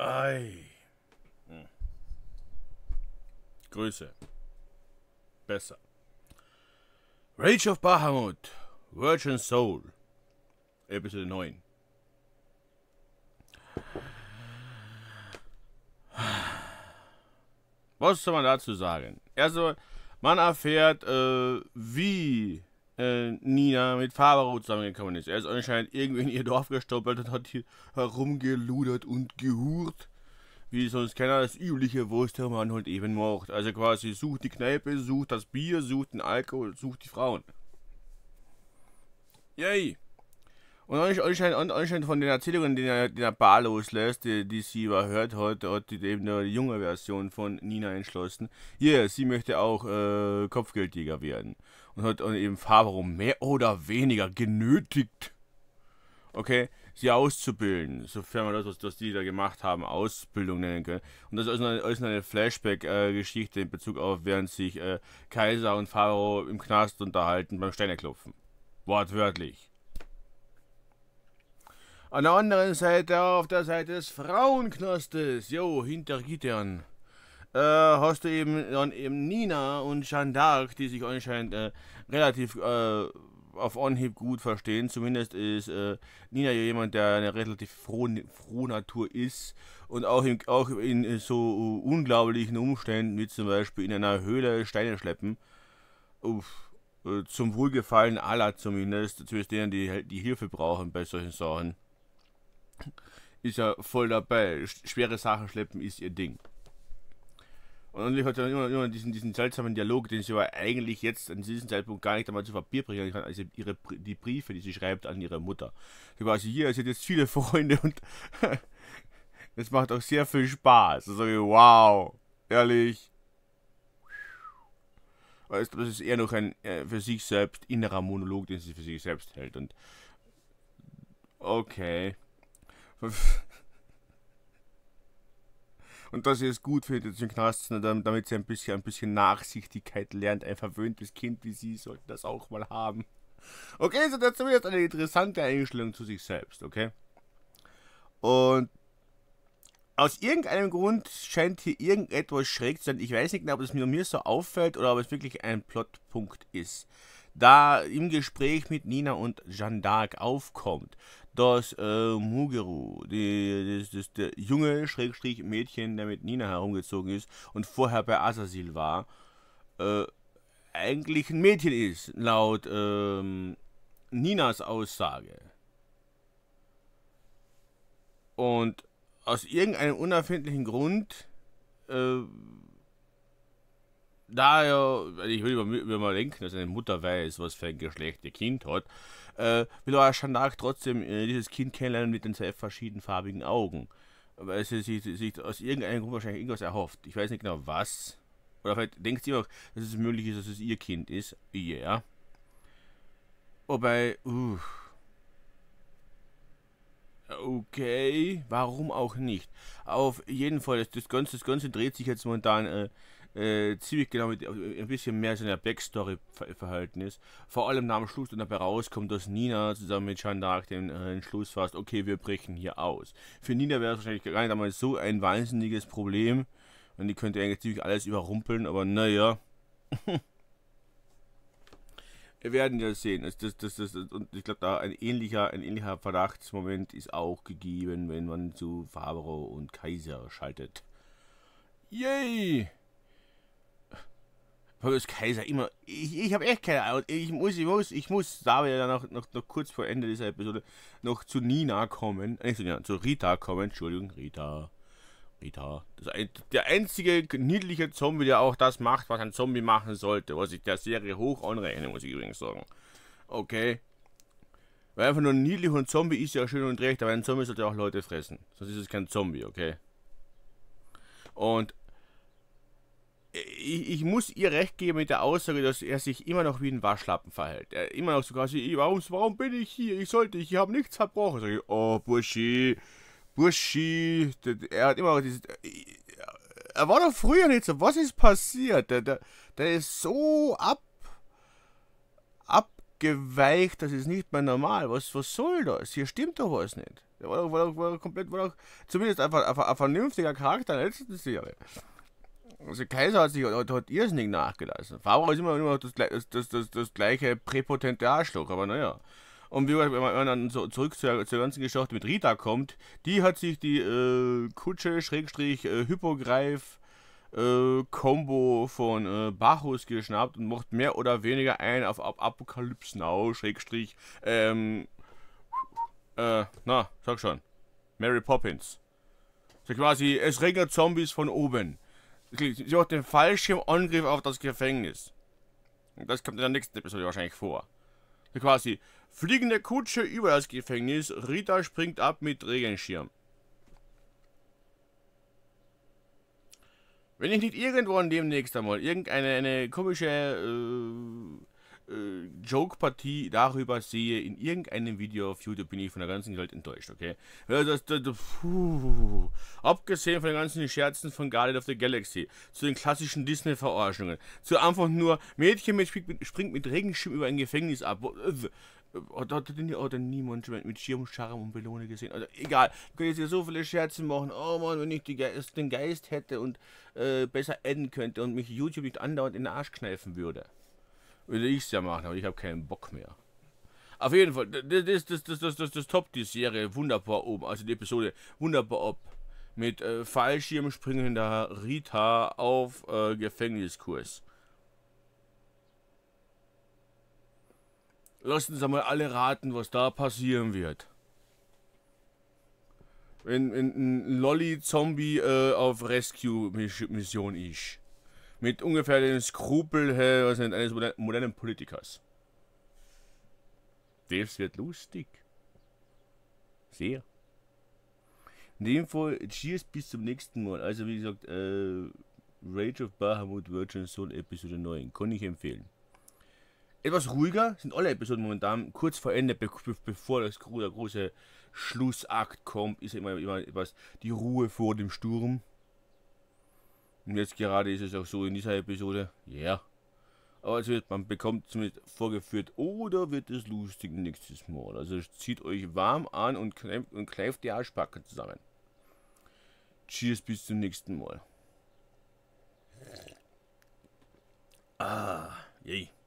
Ei. Hm. Grüße. Besser. Rage of Bahamut, Virgin Soul, Episode 9. Was soll man dazu sagen? Also, man erfährt, äh, wie äh, Nina mit Fabaro zusammengekommen ist. Er ist anscheinend irgendwie in ihr Dorf gestoppelt und hat hier herumgeludert und gehurt. Wie sonst keiner das übliche, wo der Mann halt eben macht. Also quasi sucht die Kneipe, sucht das Bier, sucht den Alkohol, sucht die Frauen. Yay! Und anscheinend, anscheinend von den Erzählungen, die der, die der Bar loslässt, die, die sie überhört hat, hat die eben eine junge Version von Nina entschlossen. Ja, yeah, sie möchte auch äh, Kopfgeldjäger werden. Und hat eben Favaro mehr oder weniger genötigt, okay, sie auszubilden. Sofern man das, was, was die da gemacht haben, Ausbildung nennen können. Und das ist eine, eine Flashback-Geschichte äh, in Bezug auf, während sich äh, Kaiser und Favaro im Knast unterhalten beim Steineklopfen. Wortwörtlich. An der anderen Seite, auf der Seite des Frauenknastes, jo, hinter Gittern, äh, hast du eben dann eben Nina und Jeanne d'Arc, die sich anscheinend äh, relativ äh, auf Anhieb gut verstehen. Zumindest ist äh, Nina ja jemand, der eine relativ frohe, frohe Natur ist und auch in, auch in so unglaublichen Umständen, wie zum Beispiel in einer Höhle Steine schleppen, Uff, äh, zum Wohlgefallen aller zumindest, zumindest denen, die, die Hilfe brauchen bei solchen Sachen ist ja voll dabei. Schwere Sachen schleppen ist ihr Ding. Und ich hatte immer, immer diesen, diesen seltsamen Dialog, den sie aber eigentlich jetzt an diesem Zeitpunkt gar nicht einmal zu Papier bringen kann, also ihre, die Briefe, die sie schreibt an ihre Mutter. Sie war also hier, sie hat jetzt viele Freunde und es macht auch sehr viel Spaß. Da sage wow, ehrlich. Weißt das ist eher noch ein äh, für sich selbst innerer Monolog, den sie für sich selbst hält. Und okay. Und dass sie es gut findet, den Knast, ne, damit sie ein bisschen, ein bisschen Nachsichtigkeit lernt. Ein verwöhntes Kind wie sie sollte das auch mal haben. Okay, so das ist zumindest eine interessante Einstellung zu sich selbst, okay? Und aus irgendeinem Grund scheint hier irgendetwas schräg zu sein. Ich weiß nicht genau, ob es mir, mir so auffällt oder ob es wirklich ein Plotpunkt ist da im Gespräch mit Nina und Jeanne d'Arc aufkommt dass äh, Mugeru, die, das, das, der junge Schrägstrich Mädchen, der mit Nina herumgezogen ist und vorher bei Asasil war, äh, eigentlich ein Mädchen ist, laut ähm, Ninas Aussage. Und aus irgendeinem unerfindlichen Grund äh, naja, also ich will mir mal denken, dass eine Mutter weiß, was für ein Geschlecht ihr Kind hat, äh, will aber nach trotzdem äh, dieses Kind kennenlernen mit den sehr verschiedenfarbigen Augen. Weil sie sich aus irgendeinem Grund wahrscheinlich irgendwas erhofft. Ich weiß nicht genau was. Oder vielleicht denkt sie auch, dass es möglich ist, dass es ihr Kind ist. Ja. Yeah. Wobei, uff. Okay, warum auch nicht? Auf jeden Fall, das, das, Ganze, das Ganze dreht sich jetzt momentan äh, äh, ziemlich genau mit äh, ein bisschen mehr seiner Backstory verhältnis Vor allem am Schluss dann dabei rauskommt, dass Nina zusammen mit Shandark den äh, Entschluss fasst, okay, wir brechen hier aus. Für Nina wäre es wahrscheinlich gar nicht einmal so ein wahnsinniges Problem. Und die könnte eigentlich ziemlich alles überrumpeln, aber naja. Wir werden ja sehen. Das, das, das, das, und ich glaube, da ein ähnlicher, ein ähnlicher Verdachtsmoment ist auch gegeben, wenn man zu Fabro und Kaiser schaltet. Yay! Paulus Kaiser immer. Ich, ich habe echt keine Ahnung. Ich muss, ich muss, ich muss, da wir ja noch, noch, noch kurz vor Ende dieser Episode noch zu Nina kommen. Äh, nicht zu Nina, zu Rita kommen. Entschuldigung, Rita. Rita. Das ein, der einzige niedliche Zombie, der auch das macht, was ein Zombie machen sollte. Was ich der Serie hoch anrechne, muss ich übrigens sagen. Okay. Weil einfach nur niedlich und Zombie ist ja schön und recht, aber ein Zombie sollte auch Leute fressen. Sonst ist es kein Zombie, okay? Und ich, ich, muss ihr recht geben mit der Aussage, dass er sich immer noch wie ein Waschlappen verhält. Er immer noch so quasi, warum, warum bin ich hier? Ich sollte, ich habe nichts verbrochen. Sag ich, oh, Burschi, Burschi. Er hat immer noch dieses. Äh, er war doch früher nicht so. Was ist passiert? Der, der, der ist so ab. abgeweicht, das ist nicht mehr normal. Was, was soll das? Hier stimmt doch was nicht. Der war doch, war doch, war doch komplett. War doch, zumindest einfach ein, ein vernünftiger Charakter in der letzten Serie. Also Kaiser hat, sich, hat, hat irrsinnig nachgelassen. Faurer ist immer, noch das, das, das, das, gleiche präpotente Arschloch, aber naja. Und wie gesagt, wenn man dann so zurück zur, zur ganzen Geschichte mit Rita kommt, die hat sich die äh, Kutsche, Schrägstrich, äh, Hypogreif, äh, Combo von äh, Bacchus geschnappt und macht mehr oder weniger ein auf Ap Apocalypse Now, Schrägstrich, ähm, äh, na, sag schon, Mary Poppins. So quasi, es regnet Zombies von oben. Sie macht den Fallschirmangriff auf das Gefängnis. Und das kommt in der nächsten Episode wahrscheinlich vor. So quasi, fliegende Kutsche über das Gefängnis, Rita springt ab mit Regenschirm. Wenn ich nicht irgendwann demnächst einmal irgendeine komische äh, äh, Joke-Partie darüber sehe in irgendeinem Video auf YouTube, bin ich von der ganzen Welt enttäuscht, okay? Das, das, das, Abgesehen von den ganzen Scherzen von Guardian of the Galaxy, zu den klassischen Disney-Verarschungen, zu einfach nur Mädchen mit, springt mit Regenschirm über ein Gefängnis ab. Oder äh, äh, hat denn oder niemand mit Schirm, Charme und Belohne gesehen? Also, egal, ich könnte jetzt hier so viele Scherze machen. Oh Mann, wenn ich Geist, den Geist hätte und äh, besser enden könnte und mich YouTube nicht andauernd in den Arsch kneifen würde. Würde ich es ja machen, aber ich habe keinen Bock mehr. Auf jeden Fall, das, das, das, das, das, das toppt die Serie wunderbar oben, also die Episode wunderbar ab. Mit äh, Fallschirmspringender Rita auf äh, Gefängniskurs. Lass uns einmal alle raten, was da passieren wird. Wenn, wenn ein lolli zombie äh, auf Rescue-Mission ist mit ungefähr dem Skrupel äh, eines modernen Politikers. Das wird lustig. Sehr. In dem Fall, cheers, bis zum nächsten Mal. Also wie gesagt, äh, Rage of Bahamut Virgin Soul Episode 9. Kann ich empfehlen. Etwas ruhiger sind alle Episoden momentan. Kurz vor Ende, be bevor das, der große Schlussakt kommt, ist immer, immer etwas die Ruhe vor dem Sturm. Und jetzt gerade ist es auch so in dieser Episode. Ja. Yeah. Aber es man bekommt zumindest vorgeführt, oder wird es lustig nächstes Mal. Also zieht euch warm an und klemmt und kleift die Arschbacke zusammen. Cheers, bis zum nächsten Mal. Ah, yay.